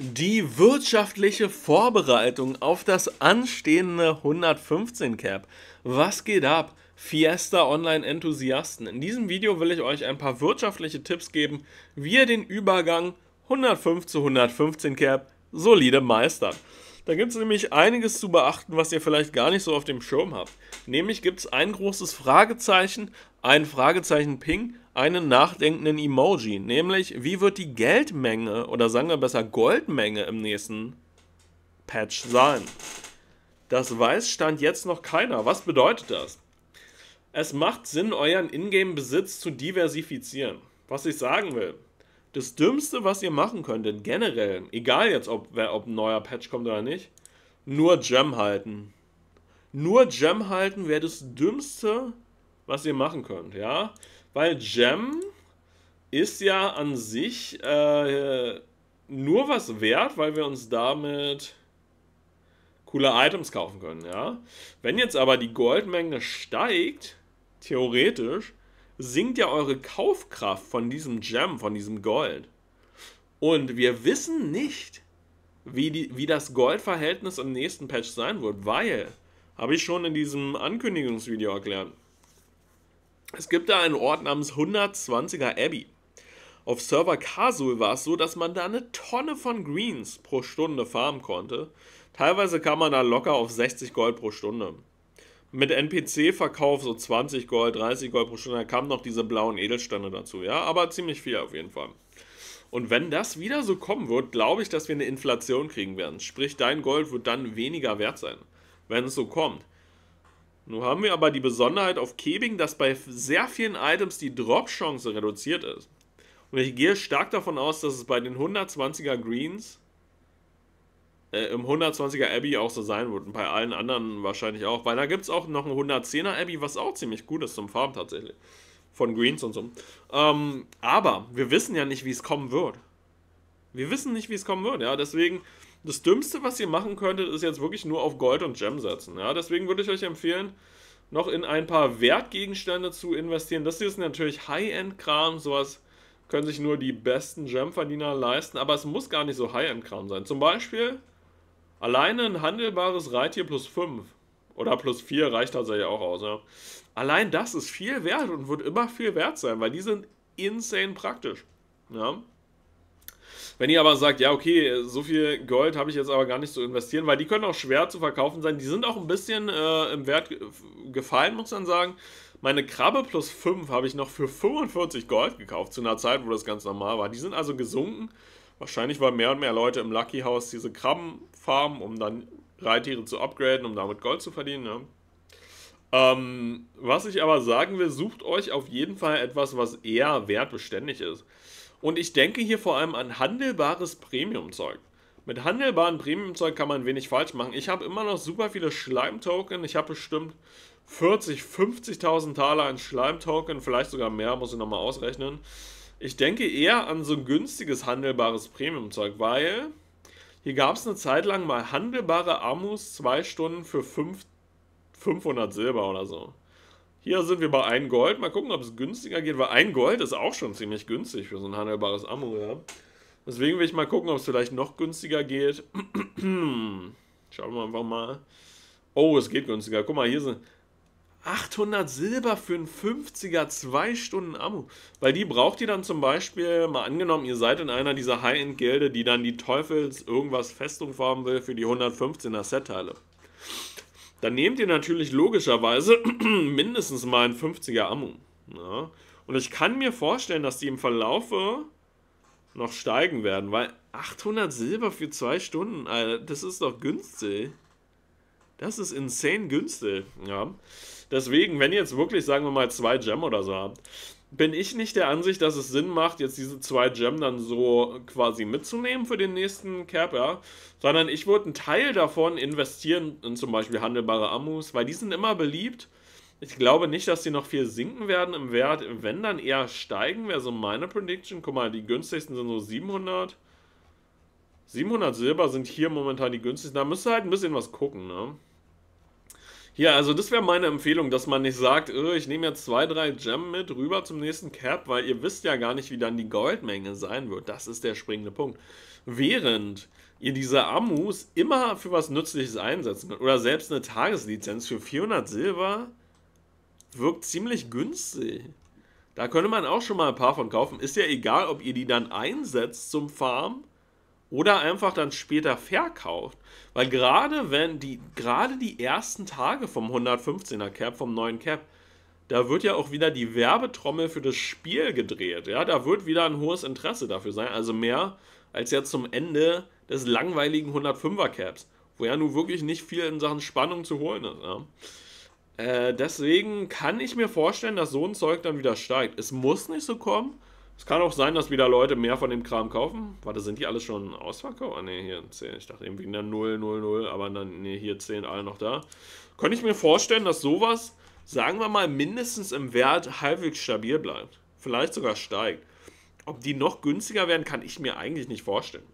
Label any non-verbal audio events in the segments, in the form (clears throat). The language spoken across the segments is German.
Die wirtschaftliche Vorbereitung auf das anstehende 115 Cap. Was geht ab? Fiesta Online Enthusiasten. In diesem Video will ich euch ein paar wirtschaftliche Tipps geben, wie ihr den Übergang 105 zu 115 Cap solide meistert. Da gibt es nämlich einiges zu beachten, was ihr vielleicht gar nicht so auf dem Schirm habt. Nämlich gibt es ein großes Fragezeichen, ein Fragezeichen Ping, einen nachdenkenden Emoji, nämlich wie wird die Geldmenge oder sagen wir besser Goldmenge im nächsten Patch sein. Das weiß stand jetzt noch keiner. Was bedeutet das? Es macht Sinn, euren Ingame-Besitz zu diversifizieren. Was ich sagen will, das Dümmste, was ihr machen könnt, könntet, generell, egal jetzt, ob, ob ein neuer Patch kommt oder nicht, nur Gem halten. Nur Gem halten wäre das Dümmste, was ihr machen könnt, ja? Weil Gem ist ja an sich äh, nur was wert, weil wir uns damit coole Items kaufen können, ja. Wenn jetzt aber die Goldmenge steigt, theoretisch, sinkt ja eure Kaufkraft von diesem Gem, von diesem Gold. Und wir wissen nicht, wie, die, wie das Goldverhältnis im nächsten Patch sein wird, weil, habe ich schon in diesem Ankündigungsvideo erklärt, es gibt da einen Ort namens 120er Abbey. Auf Server Castle war es so, dass man da eine Tonne von Greens pro Stunde farmen konnte. Teilweise kam man da locker auf 60 Gold pro Stunde. Mit NPC-Verkauf so 20 Gold, 30 Gold pro Stunde, da kamen noch diese blauen Edelsteine dazu, ja, aber ziemlich viel auf jeden Fall. Und wenn das wieder so kommen wird, glaube ich, dass wir eine Inflation kriegen werden. Sprich, dein Gold wird dann weniger wert sein, wenn es so kommt. Nun haben wir aber die Besonderheit auf Kebing, dass bei sehr vielen Items die Drop-Chance reduziert ist. Und ich gehe stark davon aus, dass es bei den 120er Greens äh, im 120er Abbey auch so sein wird. Und bei allen anderen wahrscheinlich auch. Weil da gibt es auch noch ein 110er Abbey, was auch ziemlich gut ist zum Farben tatsächlich. Von Greens und so. Ähm, aber wir wissen ja nicht, wie es kommen wird. Wir wissen nicht, wie es kommen wird. Ja, deswegen das Dümmste, was ihr machen könntet, ist jetzt wirklich nur auf Gold und Gem setzen. Ja? Deswegen würde ich euch empfehlen, noch in ein paar Wertgegenstände zu investieren. Das hier ist natürlich High-End-Kram, sowas können sich nur die besten Gem-Verdiener leisten, aber es muss gar nicht so High-End-Kram sein. Zum Beispiel alleine ein handelbares Reittier plus 5 oder plus 4 reicht tatsächlich auch aus. Ja? Allein das ist viel wert und wird immer viel wert sein, weil die sind insane praktisch. Ja? Wenn ihr aber sagt, ja, okay, so viel Gold habe ich jetzt aber gar nicht zu investieren, weil die können auch schwer zu verkaufen sein. Die sind auch ein bisschen äh, im Wert gefallen, muss man sagen. Meine Krabbe plus 5 habe ich noch für 45 Gold gekauft, zu einer Zeit, wo das ganz normal war. Die sind also gesunken. Wahrscheinlich, weil mehr und mehr Leute im Lucky House diese Krabben farmen, um dann Reittiere zu upgraden, um damit Gold zu verdienen. Ja. Ne? Ähm, was ich aber sagen will, sucht euch auf jeden Fall etwas, was eher wertbeständig ist. Und ich denke hier vor allem an handelbares Premium-Zeug. Mit handelbaren Premium-Zeug kann man wenig falsch machen. Ich habe immer noch super viele Schleim-Token. Ich habe bestimmt 40, 50.000 Taler an Schleim-Token, vielleicht sogar mehr, muss ich nochmal ausrechnen. Ich denke eher an so ein günstiges handelbares Premium-Zeug, weil hier gab es eine Zeit lang mal handelbare Amus 2 Stunden für 5, 500 Silber oder so. Hier sind wir bei 1 Gold. Mal gucken, ob es günstiger geht, weil 1 Gold ist auch schon ziemlich günstig für so ein handelbares Ammo, ja. Deswegen will ich mal gucken, ob es vielleicht noch günstiger geht. (clears throat) Schauen wir einfach mal. Oh, es geht günstiger. Guck mal, hier sind 800 Silber für einen 50er 2 Stunden Ammo. Weil die braucht ihr dann zum Beispiel, mal angenommen, ihr seid in einer dieser High-End-Gilde, die dann die Teufels irgendwas Festung farmen will für die 115er Set-Teile dann nehmt ihr natürlich logischerweise (clears throat) mindestens mal einen 50er Ammo. Ja. Und ich kann mir vorstellen, dass die im Verlaufe noch steigen werden, weil 800 Silber für zwei Stunden, Alter, das ist doch günstig. Das ist insane günstig. Ja. Deswegen, wenn ihr jetzt wirklich, sagen wir mal, zwei Gem oder so habt, bin ich nicht der Ansicht, dass es Sinn macht, jetzt diese zwei Gem dann so quasi mitzunehmen für den nächsten Cap, ja? Sondern ich würde einen Teil davon investieren in zum Beispiel handelbare Amus, weil die sind immer beliebt. Ich glaube nicht, dass die noch viel sinken werden im Wert. Wenn dann eher steigen, wäre so meine Prediction. Guck mal, die günstigsten sind so 700. 700 Silber sind hier momentan die günstigsten. Da müsste halt ein bisschen was gucken, ne? Ja, also das wäre meine Empfehlung, dass man nicht sagt, öh, ich nehme jetzt zwei, drei Gem mit rüber zum nächsten Cap, weil ihr wisst ja gar nicht, wie dann die Goldmenge sein wird. Das ist der springende Punkt. Während ihr diese Amus immer für was Nützliches einsetzen könnt, oder selbst eine Tageslizenz für 400 Silber wirkt ziemlich günstig. Da könnte man auch schon mal ein paar von kaufen. Ist ja egal, ob ihr die dann einsetzt zum Farm oder einfach dann später verkauft. Weil gerade wenn die, gerade die ersten Tage vom 115er Cap, vom neuen Cap, da wird ja auch wieder die Werbetrommel für das Spiel gedreht. Ja, da wird wieder ein hohes Interesse dafür sein. Also mehr als jetzt zum Ende des langweiligen 105er Caps, wo ja nun wirklich nicht viel in Sachen Spannung zu holen ist. Ja? Äh, deswegen kann ich mir vorstellen, dass so ein Zeug dann wieder steigt. Es muss nicht so kommen, es kann auch sein, dass wieder Leute mehr von dem Kram kaufen. Warte, sind die alle schon ausverkauft? Ah, ne, hier 10. Ich dachte irgendwie der 0, 0, 0, aber dann, ne, hier 10, alle noch da. Könnte ich mir vorstellen, dass sowas, sagen wir mal, mindestens im Wert halbwegs stabil bleibt. Vielleicht sogar steigt. Ob die noch günstiger werden, kann ich mir eigentlich nicht vorstellen.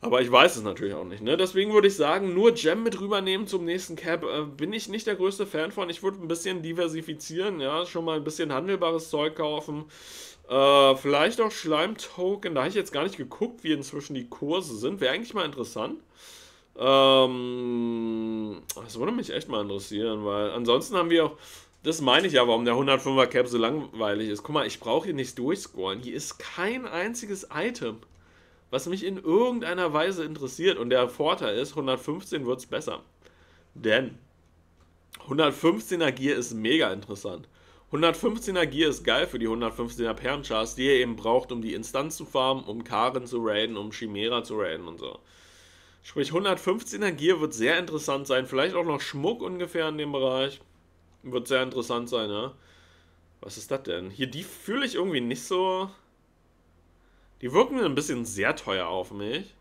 Aber ich weiß es natürlich auch nicht. Ne? Deswegen würde ich sagen, nur Gem mit rübernehmen zum nächsten Cap äh, bin ich nicht der größte Fan von. Ich würde ein bisschen diversifizieren, ja, schon mal ein bisschen handelbares Zeug kaufen. Äh, vielleicht auch Schleimtoken. Da habe ich jetzt gar nicht geguckt, wie inzwischen die Kurse sind. Wäre eigentlich mal interessant. Ähm, das würde mich echt mal interessieren, weil ansonsten haben wir auch. Das meine ich ja, warum der 105er Cap so langweilig ist. Guck mal, ich brauche hier nicht durchscrollen. Hier ist kein einziges Item, was mich in irgendeiner Weise interessiert. Und der Vorteil ist, 115 wird es besser. Denn 115er Gear ist mega interessant. 115er Gear ist geil für die 115er Permchars, die ihr eben braucht, um die Instanz zu farmen, um Karen zu raiden, um Chimera zu raiden und so. Sprich, 115er Gear wird sehr interessant sein. Vielleicht auch noch Schmuck ungefähr in dem Bereich. Wird sehr interessant sein, ne? Was ist das denn? Hier, die fühle ich irgendwie nicht so... Die wirken ein bisschen sehr teuer auf mich.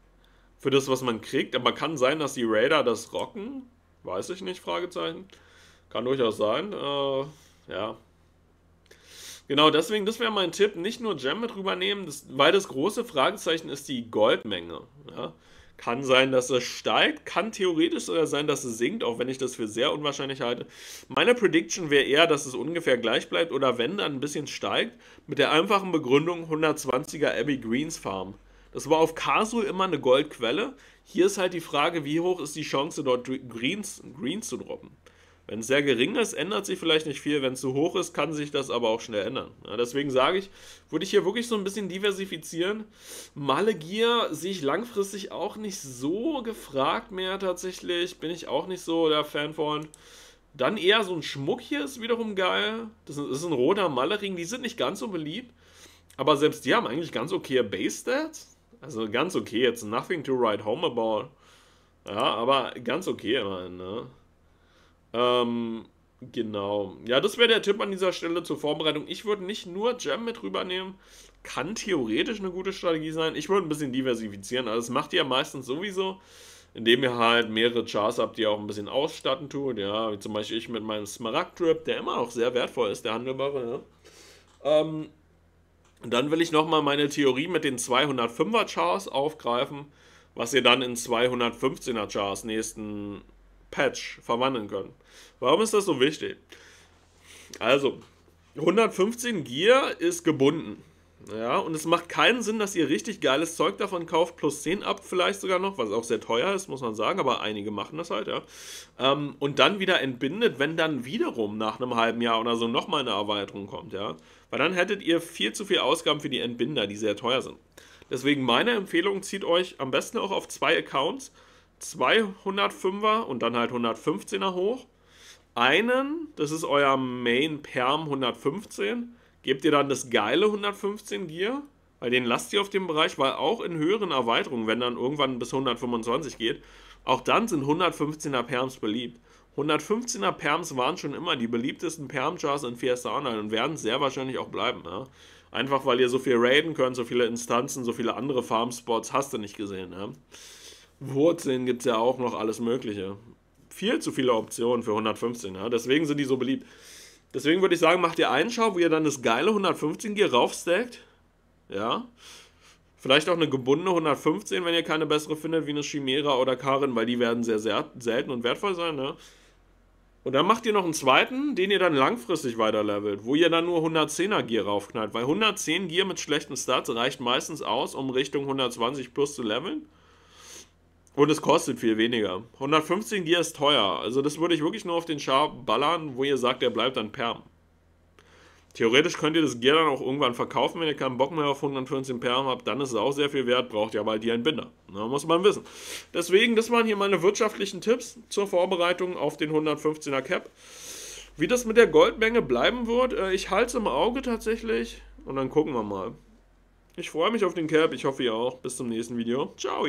Für das, was man kriegt. Aber kann sein, dass die Raider das rocken? Weiß ich nicht, Fragezeichen. Kann durchaus sein. Äh, ja. Genau, deswegen, das wäre mein Tipp, nicht nur Gem mit rübernehmen, das, weil das große Fragezeichen ist die Goldmenge. Ja? Kann sein, dass es steigt, kann theoretisch sogar sein, dass es sinkt, auch wenn ich das für sehr unwahrscheinlich halte. Meine Prediction wäre eher, dass es ungefähr gleich bleibt oder wenn, dann ein bisschen steigt, mit der einfachen Begründung 120er Abbey Greens Farm. Das war auf Kasul immer eine Goldquelle. Hier ist halt die Frage, wie hoch ist die Chance, dort Greens, Greens zu droppen. Wenn es sehr gering ist, ändert sich vielleicht nicht viel. Wenn es zu hoch ist, kann sich das aber auch schnell ändern. Ja, deswegen sage ich, würde ich hier wirklich so ein bisschen diversifizieren. Malegier sehe ich langfristig auch nicht so gefragt mehr tatsächlich. Bin ich auch nicht so der Fan von. Dann eher so ein Schmuck hier ist wiederum geil. Das ist ein roter Malering. Die sind nicht ganz so beliebt. Aber selbst die haben eigentlich ganz okay Base-Stats. Also ganz okay, jetzt nothing to write home about. Ja, aber ganz okay immerhin, ne? Ähm, genau. Ja, das wäre der Tipp an dieser Stelle zur Vorbereitung. Ich würde nicht nur Jam mit rübernehmen. Kann theoretisch eine gute Strategie sein. Ich würde ein bisschen diversifizieren. Also das macht ihr ja meistens sowieso, indem ihr halt mehrere Chars habt, die ihr auch ein bisschen ausstatten tut. Ja, wie zum Beispiel ich mit meinem Smaragd-Trip, der immer noch sehr wertvoll ist, der handelbare. Ja. Ähm, dann will ich nochmal meine Theorie mit den 205er Chars aufgreifen, was ihr dann in 215er Chars nächsten Patch verwandeln können. Warum ist das so wichtig? Also, 115 Gear ist gebunden. Ja, und es macht keinen Sinn, dass ihr richtig geiles Zeug davon kauft, plus 10 ab vielleicht sogar noch, was auch sehr teuer ist, muss man sagen, aber einige machen das halt, ja. Ähm, und dann wieder entbindet, wenn dann wiederum nach einem halben Jahr oder so nochmal eine Erweiterung kommt, ja. Weil dann hättet ihr viel zu viel Ausgaben für die Entbinder, die sehr teuer sind. Deswegen meine Empfehlung, zieht euch am besten auch auf zwei Accounts zwei 105er und dann halt 115er hoch. Einen, das ist euer Main Perm 115, gebt ihr dann das geile 115 Gear, weil den lasst ihr auf dem Bereich, weil auch in höheren Erweiterungen, wenn dann irgendwann bis 125 geht, auch dann sind 115er Perms beliebt. 115er Perms waren schon immer die beliebtesten Perm-Chars in Fiesta Online und werden sehr wahrscheinlich auch bleiben. Ja? Einfach weil ihr so viel raiden könnt, so viele Instanzen, so viele andere Farm-Spots hast du nicht gesehen. Ja? Wurzeln gibt es ja auch noch alles Mögliche. Viel zu viele Optionen für 115, ja. Deswegen sind die so beliebt. Deswegen würde ich sagen, macht ihr einen Schau, wo ihr dann das geile 115 Gear raufstackt. Ja. Vielleicht auch eine gebundene 115, wenn ihr keine bessere findet, wie eine Chimera oder Karin, weil die werden sehr, sehr selten und wertvoll sein, ne? Und dann macht ihr noch einen zweiten, den ihr dann langfristig weiterlevelt, wo ihr dann nur 110er Gear raufknallt, weil 110 Gear mit schlechten Stats reicht meistens aus, um Richtung 120 plus zu leveln. Und es kostet viel weniger. 115 Gear ist teuer. Also das würde ich wirklich nur auf den Char ballern, wo ihr sagt, er bleibt dann Perm. Theoretisch könnt ihr das Gear dann auch irgendwann verkaufen, wenn ihr keinen Bock mehr auf 115 Perm habt, dann ist es auch sehr viel wert, braucht ihr aber halt hier einen Binder. Na, muss man wissen. Deswegen, das waren hier meine wirtschaftlichen Tipps zur Vorbereitung auf den 115er Cap. Wie das mit der Goldmenge bleiben wird, äh, ich halte es im Auge tatsächlich und dann gucken wir mal. Ich freue mich auf den Cap, ich hoffe ihr auch. Bis zum nächsten Video. Ciao!